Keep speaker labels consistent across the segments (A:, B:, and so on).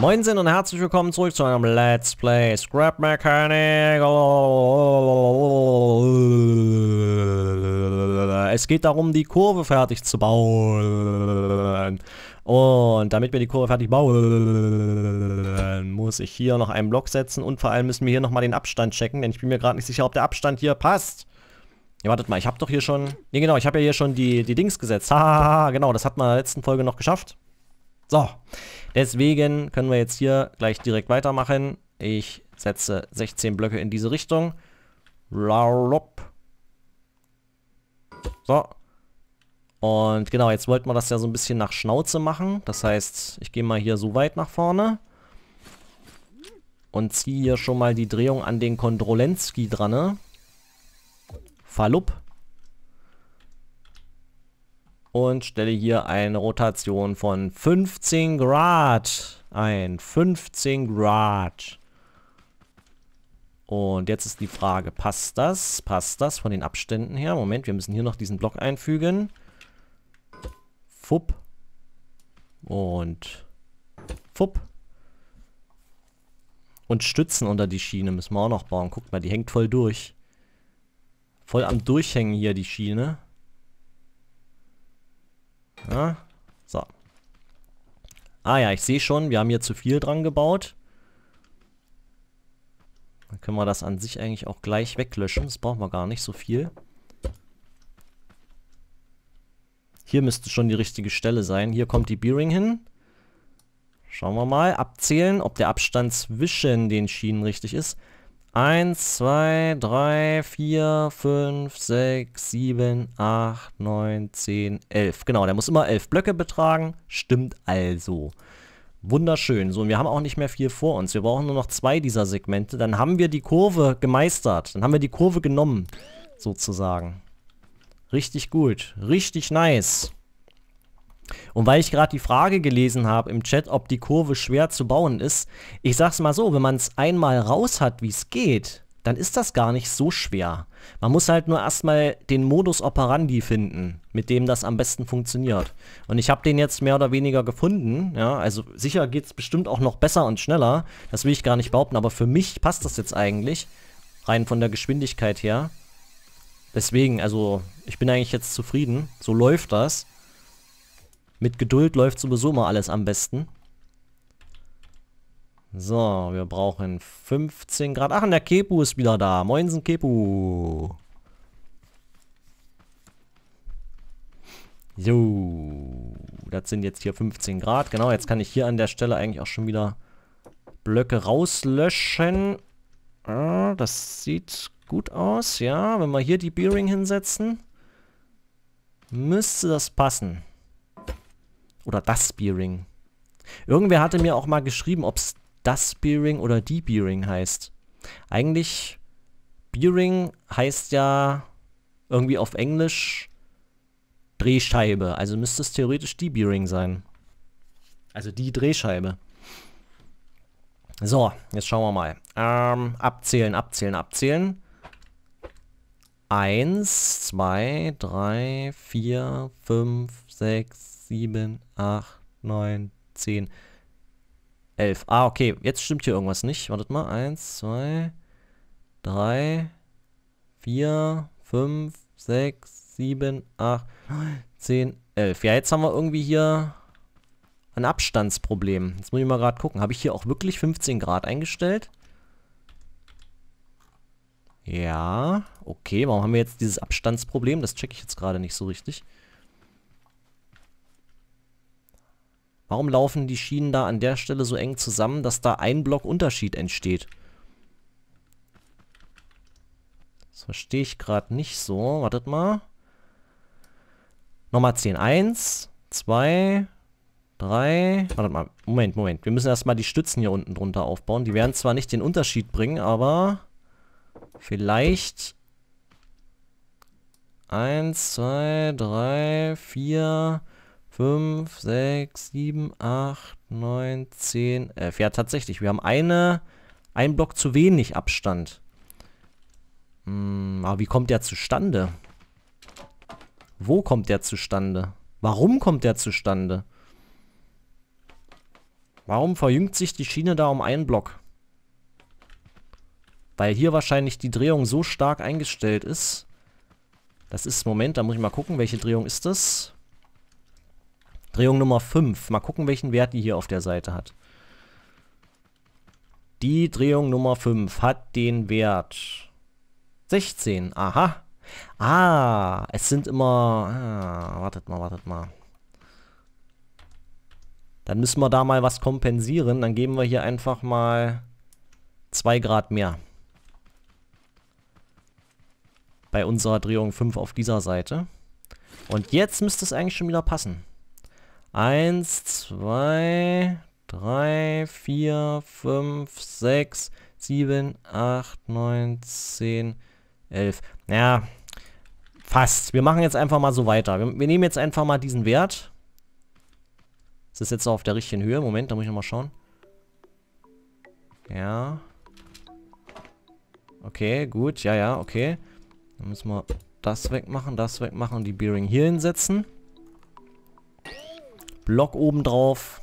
A: Moinsen und herzlich willkommen zurück zu einem Let's Play Scrap Mechanic. Es geht darum, die Kurve fertig zu bauen. Und damit wir die Kurve fertig bauen, muss ich hier noch einen Block setzen und vor allem müssen wir hier nochmal den Abstand checken, denn ich bin mir gerade nicht sicher, ob der Abstand hier passt. Ja, wartet mal, ich habe doch hier schon... Ne, genau, ich habe ja hier schon die, die Dings gesetzt. Haha, genau, das hat man in der letzten Folge noch geschafft. So, deswegen können wir jetzt hier gleich direkt weitermachen. Ich setze 16 Blöcke in diese Richtung. So. Und genau, jetzt wollten wir das ja so ein bisschen nach Schnauze machen. Das heißt, ich gehe mal hier so weit nach vorne. Und ziehe hier schon mal die Drehung an den Kondrolenski dran. Ne? Falup und stelle hier eine Rotation von 15 Grad ein. 15 Grad. Und jetzt ist die Frage, passt das? Passt das von den Abständen her? Moment, wir müssen hier noch diesen Block einfügen. Fupp. Und fupp. Und Stützen unter die Schiene müssen wir auch noch bauen. Guckt mal, die hängt voll durch. Voll am Durchhängen hier, die Schiene. Ja, so. Ah ja, ich sehe schon, wir haben hier zu viel dran gebaut. Dann können wir das an sich eigentlich auch gleich weglöschen. Das brauchen wir gar nicht so viel. Hier müsste schon die richtige Stelle sein. Hier kommt die Bearing hin. Schauen wir mal, abzählen, ob der Abstand zwischen den Schienen richtig ist. 1, 2, 3, 4, 5, 6, 7, 8, 9, 10, 11. Genau, der muss immer 11 Blöcke betragen. Stimmt also. Wunderschön. So, und wir haben auch nicht mehr viel vor uns. Wir brauchen nur noch zwei dieser Segmente. Dann haben wir die Kurve gemeistert. Dann haben wir die Kurve genommen, sozusagen. Richtig gut. Richtig nice. Und weil ich gerade die Frage gelesen habe im Chat, ob die Kurve schwer zu bauen ist, ich sag's mal so, wenn man es einmal raus hat, wie es geht, dann ist das gar nicht so schwer. Man muss halt nur erstmal den Modus operandi finden, mit dem das am besten funktioniert. Und ich habe den jetzt mehr oder weniger gefunden. Ja, also sicher geht es bestimmt auch noch besser und schneller. Das will ich gar nicht behaupten, aber für mich passt das jetzt eigentlich. Rein von der Geschwindigkeit her. Deswegen, also ich bin eigentlich jetzt zufrieden. So läuft das. Mit Geduld läuft sowieso mal alles am besten. So, wir brauchen 15 Grad. Ach, und der Kepu ist wieder da. Moinsen Kepu. So, das sind jetzt hier 15 Grad. Genau, jetzt kann ich hier an der Stelle eigentlich auch schon wieder Blöcke rauslöschen. Ah, das sieht gut aus, ja. Wenn wir hier die Bearing hinsetzen, müsste das passen oder das Bearing. Irgendwer hatte mir auch mal geschrieben, ob es das Bearing oder die Bearing heißt. Eigentlich, Bearing heißt ja irgendwie auf Englisch Drehscheibe. Also müsste es theoretisch die Bearing sein. Also die Drehscheibe. So, jetzt schauen wir mal. Ähm, abzählen, abzählen, abzählen. 1, 2, 3, 4, 5, 6, 7, 8, 9, 10, 11. Ah, okay. Jetzt stimmt hier irgendwas nicht. Wartet mal. 1, 2, 3, 4, 5, 6, 7, 8, 9, 10, 11. Ja, jetzt haben wir irgendwie hier ein Abstandsproblem. Jetzt muss ich mal gerade gucken. Habe ich hier auch wirklich 15 Grad eingestellt? Ja, okay. Warum haben wir jetzt dieses Abstandsproblem? Das checke ich jetzt gerade nicht so richtig. Warum laufen die Schienen da an der Stelle so eng zusammen, dass da ein Block Unterschied entsteht? Das verstehe ich gerade nicht so. Wartet mal. Nochmal 10. 1, 2, 3. Wartet mal. Moment, Moment. Wir müssen erstmal die Stützen hier unten drunter aufbauen. Die werden zwar nicht den Unterschied bringen, aber vielleicht 1, 2, 3, 4, 5, 6, 7, 8, 9, 10, 11. Ja, tatsächlich. Wir haben eine, einen Block zu wenig Abstand. Hm, aber wie kommt der zustande? Wo kommt der zustande? Warum kommt der zustande? Warum verjüngt sich die Schiene da um einen Block? Weil hier wahrscheinlich die Drehung so stark eingestellt ist. Das ist, Moment, da muss ich mal gucken, welche Drehung ist das? Drehung Nummer 5. Mal gucken, welchen Wert die hier auf der Seite hat. Die Drehung Nummer 5 hat den Wert 16. Aha. Ah, es sind immer... Ah, wartet mal, wartet mal. Dann müssen wir da mal was kompensieren. Dann geben wir hier einfach mal 2 Grad mehr. Bei unserer Drehung 5 auf dieser Seite. Und jetzt müsste es eigentlich schon wieder passen. 1, 2, 3, 4, 5, 6, 7, 8, 9, 10, 11. Naja, fast. Wir machen jetzt einfach mal so weiter. Wir, wir nehmen jetzt einfach mal diesen Wert. Das Ist jetzt auf der richtigen Höhe? Moment, da muss ich nochmal schauen. Ja. Okay, gut. Ja, ja, okay. Dann müssen wir das wegmachen, das wegmachen und die Bearing hier hinsetzen. Block oben drauf.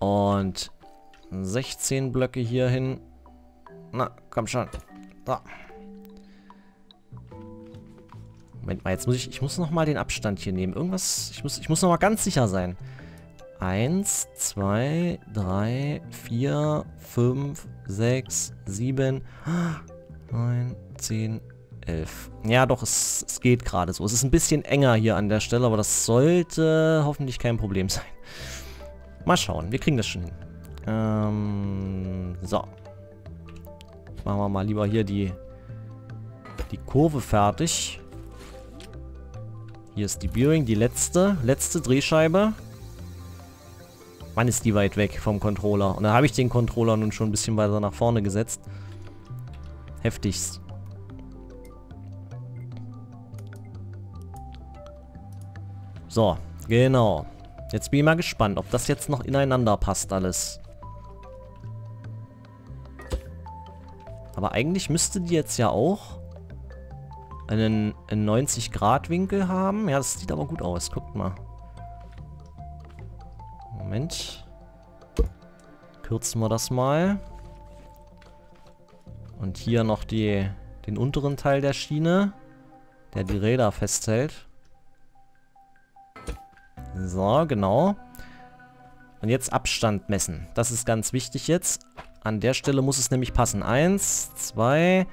A: Und 16 Blöcke hier hin. Na, komm schon. Da. Moment mal, jetzt muss ich, ich muss nochmal den Abstand hier nehmen. Irgendwas, ich muss, ich muss nochmal ganz sicher sein. Eins, zwei, drei, vier, fünf, sechs, sieben, neun, zehn, 11. Ja, doch, es, es geht gerade so. Es ist ein bisschen enger hier an der Stelle, aber das sollte hoffentlich kein Problem sein. Mal schauen, wir kriegen das schon hin. Ähm, so. Machen wir mal lieber hier die, die Kurve fertig. Hier ist die Bearing, die letzte, letzte Drehscheibe. Mann, ist die weit weg vom Controller. Und da habe ich den Controller nun schon ein bisschen weiter nach vorne gesetzt. Heftigst. So, genau. Jetzt bin ich mal gespannt, ob das jetzt noch ineinander passt alles. Aber eigentlich müsste die jetzt ja auch einen, einen 90-Grad-Winkel haben. Ja, das sieht aber gut aus. Guckt mal. Moment. Kürzen wir das mal. Und hier noch die, den unteren Teil der Schiene, der die Räder festhält. So, genau. Und jetzt Abstand messen. Das ist ganz wichtig jetzt. An der Stelle muss es nämlich passen. Eins, zwei,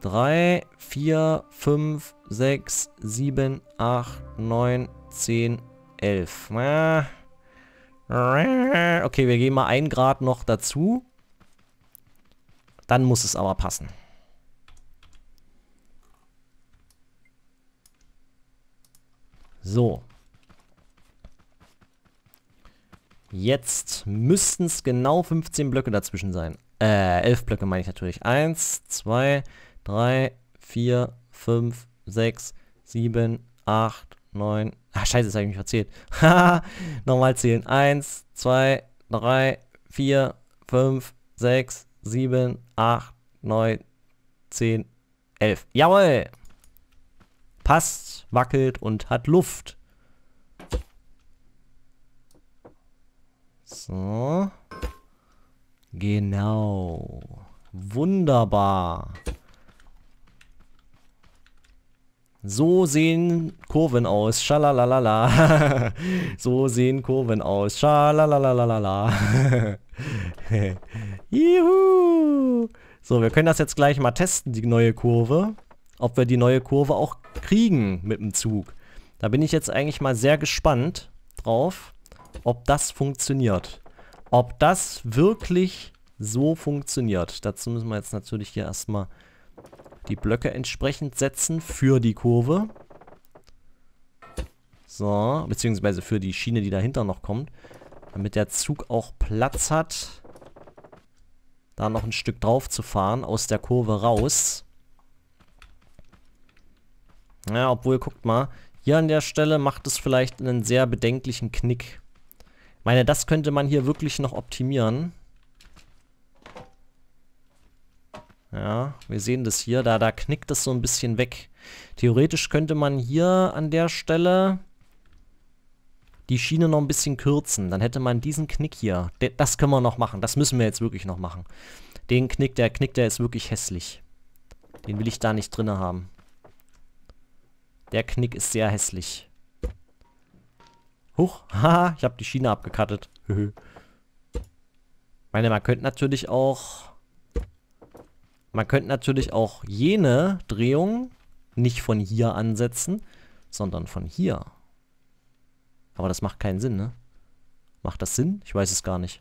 A: drei, vier, fünf, sechs, sieben, acht, neun, zehn, elf. Okay, wir gehen mal ein Grad noch dazu. Dann muss es aber passen. So. Jetzt müssten es genau 15 Blöcke dazwischen sein. Äh, 11 Blöcke meine ich natürlich. 1, 2, 3, 4, 5, 6, 7, 8, 9. Ach, scheiße, das habe ich mich verzählt. Haha, nochmal zählen. 1, 2, 3, 4, 5, 6, 7, 8, 9, 10, 11. Jawohl! Passt, wackelt und hat Luft. So. Genau. Wunderbar. So sehen Kurven aus. Schalalalala. so sehen Kurven aus. Schalalalala. Juhu. So, wir können das jetzt gleich mal testen, die neue Kurve. Ob wir die neue Kurve auch kriegen mit dem Zug. Da bin ich jetzt eigentlich mal sehr gespannt drauf ob das funktioniert. Ob das wirklich so funktioniert. Dazu müssen wir jetzt natürlich hier erstmal die Blöcke entsprechend setzen für die Kurve. So, beziehungsweise für die Schiene, die dahinter noch kommt. Damit der Zug auch Platz hat, da noch ein Stück drauf zu fahren, aus der Kurve raus. Naja, obwohl, guckt mal, hier an der Stelle macht es vielleicht einen sehr bedenklichen Knick meine, das könnte man hier wirklich noch optimieren. Ja, wir sehen das hier, da, da knickt es so ein bisschen weg. Theoretisch könnte man hier an der Stelle die Schiene noch ein bisschen kürzen. Dann hätte man diesen Knick hier. De das können wir noch machen. Das müssen wir jetzt wirklich noch machen. Den Knick, der Knick, der ist wirklich hässlich. Den will ich da nicht drin haben. Der Knick ist sehr hässlich. Huch, haha, ich habe die Schiene abgekattet. ich meine, man könnte natürlich auch... Man könnte natürlich auch jene Drehung nicht von hier ansetzen, sondern von hier. Aber das macht keinen Sinn, ne? Macht das Sinn? Ich weiß es gar nicht.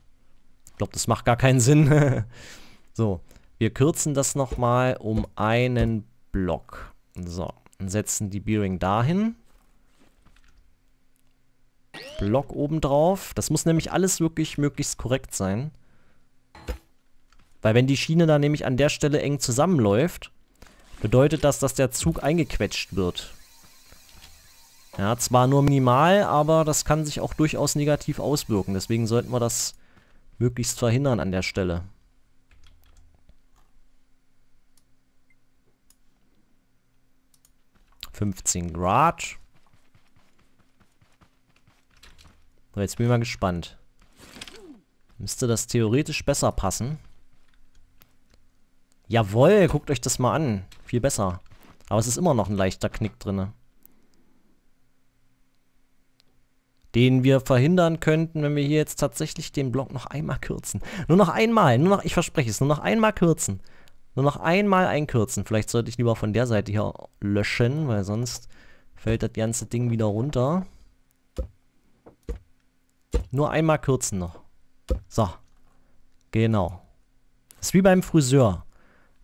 A: Ich glaube, das macht gar keinen Sinn. so, wir kürzen das nochmal um einen Block. So, setzen die Bearing dahin. Block obendrauf. Das muss nämlich alles wirklich möglichst korrekt sein. Weil wenn die Schiene da nämlich an der Stelle eng zusammenläuft, bedeutet das, dass der Zug eingequetscht wird. Ja, zwar nur minimal, aber das kann sich auch durchaus negativ auswirken. Deswegen sollten wir das möglichst verhindern an der Stelle. Fünfzehn Grad. So, jetzt bin ich mal gespannt. Müsste das theoretisch besser passen. Jawoll, guckt euch das mal an. Viel besser. Aber es ist immer noch ein leichter Knick drin. Den wir verhindern könnten, wenn wir hier jetzt tatsächlich den Block noch einmal kürzen. Nur noch einmal, nur noch, ich verspreche es, nur noch einmal kürzen. Nur noch einmal einkürzen. Vielleicht sollte ich lieber von der Seite hier löschen, weil sonst fällt das ganze Ding wieder runter. Nur einmal kürzen noch. So. Genau. ist wie beim Friseur.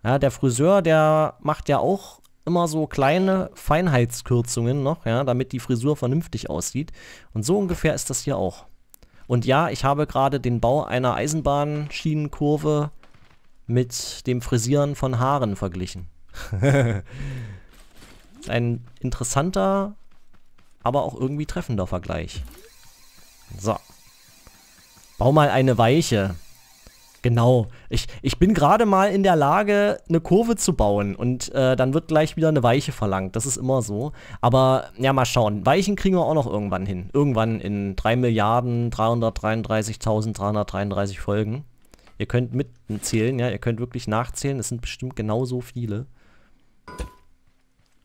A: Ja, der Friseur, der macht ja auch immer so kleine Feinheitskürzungen noch, ja, damit die Frisur vernünftig aussieht. Und so ungefähr ist das hier auch. Und ja, ich habe gerade den Bau einer Eisenbahnschienenkurve mit dem Frisieren von Haaren verglichen. Ein interessanter, aber auch irgendwie treffender Vergleich. So. Bau mal eine Weiche. Genau. Ich, ich bin gerade mal in der Lage, eine Kurve zu bauen und äh, dann wird gleich wieder eine Weiche verlangt. Das ist immer so. Aber ja, mal schauen. Weichen kriegen wir auch noch irgendwann hin. Irgendwann in 3 Milliarden 333.333 Folgen. Ihr könnt mitzählen, ja, ihr könnt wirklich nachzählen. Es sind bestimmt genauso viele.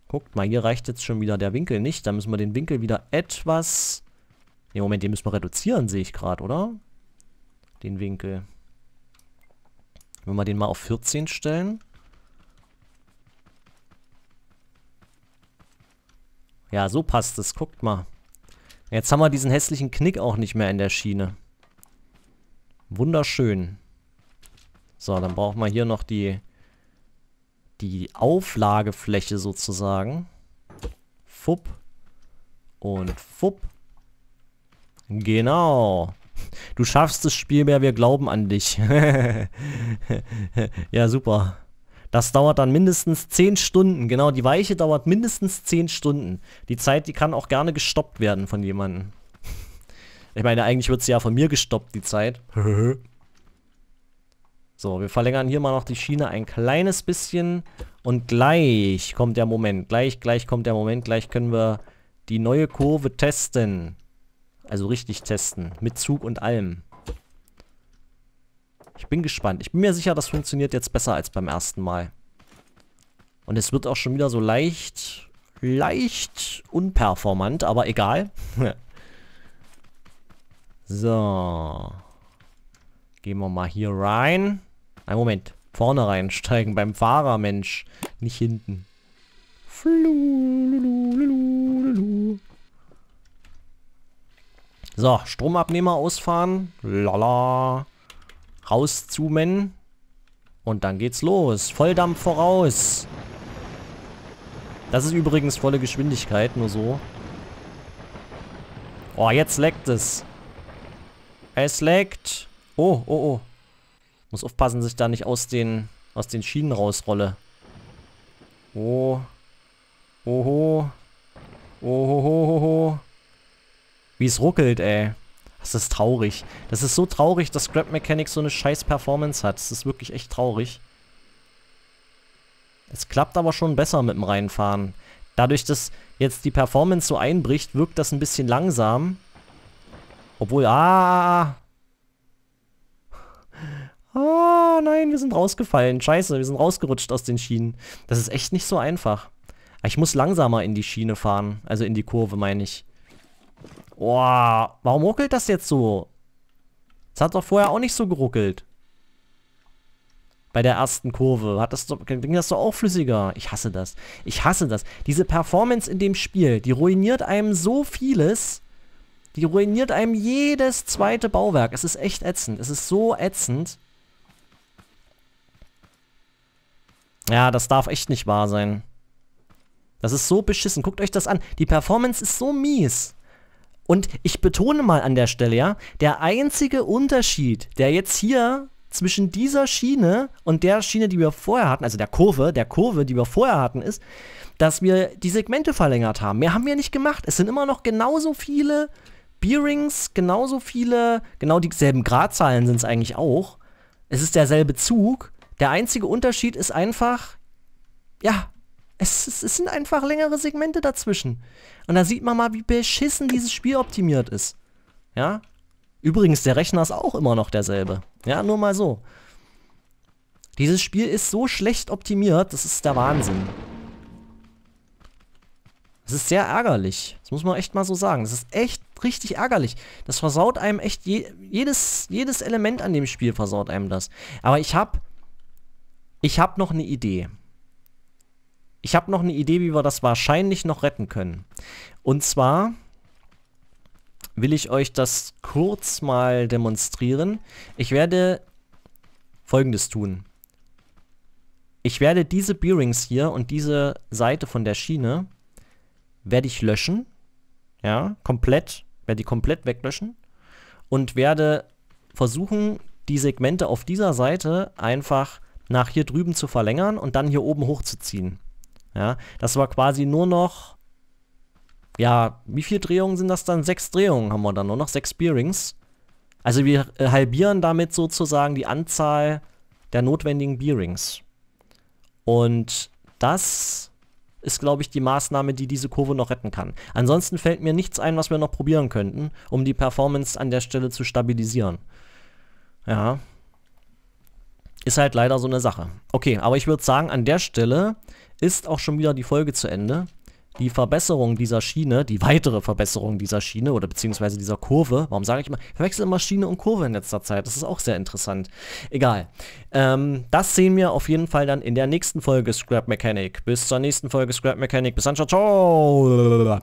A: Guckt mal, hier reicht jetzt schon wieder der Winkel nicht. Da müssen wir den Winkel wieder etwas... Ne, Moment, den müssen wir reduzieren, sehe ich gerade, oder? den Winkel. Wenn wir den mal auf 14 stellen. Ja, so passt es. Guckt mal. Jetzt haben wir diesen hässlichen Knick auch nicht mehr in der Schiene. Wunderschön. So, dann brauchen wir hier noch die, die Auflagefläche sozusagen. Fupp. Und fupp. Genau. Du schaffst das Spiel mehr, wir glauben an dich. ja, super. Das dauert dann mindestens 10 Stunden. Genau, die Weiche dauert mindestens 10 Stunden. Die Zeit, die kann auch gerne gestoppt werden von jemandem. Ich meine, eigentlich wird sie ja von mir gestoppt, die Zeit. so, wir verlängern hier mal noch die Schiene ein kleines bisschen. Und gleich kommt der Moment. Gleich, gleich kommt der Moment. Gleich können wir die neue Kurve testen. Also richtig testen. Mit Zug und allem. Ich bin gespannt. Ich bin mir sicher, das funktioniert jetzt besser als beim ersten Mal. Und es wird auch schon wieder so leicht, leicht unperformant, aber egal. so. Gehen wir mal hier rein. Ein Moment. Vorne reinsteigen beim Fahrer, Mensch. Nicht hinten. Fluh. So, Stromabnehmer ausfahren. Lala. Rauszoomen. Und dann geht's los. Volldampf voraus. Das ist übrigens volle Geschwindigkeit, nur so. Oh, jetzt leckt es. Es leckt. Oh, oh, oh. Muss aufpassen, dass ich da nicht aus den, aus den Schienen rausrolle. Oh. Oho. oh. Wie es ruckelt, ey. Das ist traurig. Das ist so traurig, dass Scrap Mechanics so eine scheiß Performance hat. Das ist wirklich echt traurig. Es klappt aber schon besser mit dem Reinfahren. Dadurch, dass jetzt die Performance so einbricht, wirkt das ein bisschen langsam. Obwohl, ah! Ah, ah, ah. ah nein, wir sind rausgefallen. Scheiße, wir sind rausgerutscht aus den Schienen. Das ist echt nicht so einfach. Ich muss langsamer in die Schiene fahren. Also in die Kurve, meine ich. Boah, warum ruckelt das jetzt so? Das hat doch vorher auch nicht so geruckelt. Bei der ersten Kurve. Hat das doch, ging das doch auch flüssiger. Ich hasse das. Ich hasse das. Diese Performance in dem Spiel, die ruiniert einem so vieles. Die ruiniert einem jedes zweite Bauwerk. Es ist echt ätzend. Es ist so ätzend. Ja, das darf echt nicht wahr sein. Das ist so beschissen. Guckt euch das an. Die Performance ist so mies. Und ich betone mal an der Stelle, ja, der einzige Unterschied, der jetzt hier zwischen dieser Schiene und der Schiene, die wir vorher hatten, also der Kurve, der Kurve, die wir vorher hatten, ist, dass wir die Segmente verlängert haben. Mehr haben wir nicht gemacht. Es sind immer noch genauso viele Bearings, genauso viele, genau dieselben Gradzahlen sind es eigentlich auch. Es ist derselbe Zug. Der einzige Unterschied ist einfach, ja, es, es, es sind einfach längere Segmente dazwischen. Und da sieht man mal, wie beschissen dieses Spiel optimiert ist. Ja? Übrigens, der Rechner ist auch immer noch derselbe. Ja, nur mal so. Dieses Spiel ist so schlecht optimiert, das ist der Wahnsinn. Das ist sehr ärgerlich. Das muss man echt mal so sagen. Das ist echt richtig ärgerlich. Das versaut einem echt je, jedes, jedes Element an dem Spiel versaut einem das. Aber ich hab ich hab noch eine Idee. Ich habe noch eine Idee, wie wir das wahrscheinlich noch retten können. Und zwar will ich euch das kurz mal demonstrieren. Ich werde folgendes tun. Ich werde diese Bearings hier und diese Seite von der Schiene werde ich löschen. Ja, komplett. Werde die komplett weglöschen. Und werde versuchen, die Segmente auf dieser Seite einfach nach hier drüben zu verlängern und dann hier oben hochzuziehen. Ja, das war quasi nur noch, ja, wie viele Drehungen sind das dann? Sechs Drehungen haben wir dann nur noch, sechs Bearings. Also wir äh, halbieren damit sozusagen die Anzahl der notwendigen Bearings. Und das ist, glaube ich, die Maßnahme, die diese Kurve noch retten kann. Ansonsten fällt mir nichts ein, was wir noch probieren könnten, um die Performance an der Stelle zu stabilisieren. Ja. Ist halt leider so eine Sache. Okay, aber ich würde sagen, an der Stelle ist auch schon wieder die Folge zu Ende. Die Verbesserung dieser Schiene, die weitere Verbesserung dieser Schiene oder beziehungsweise dieser Kurve, warum sage ich immer, ich verwechsel immer Schiene und Kurve in letzter Zeit, das ist auch sehr interessant. Egal. Ähm, das sehen wir auf jeden Fall dann in der nächsten Folge Scrap Mechanic. Bis zur nächsten Folge Scrap Mechanic. Bis dann, ciao, ciao.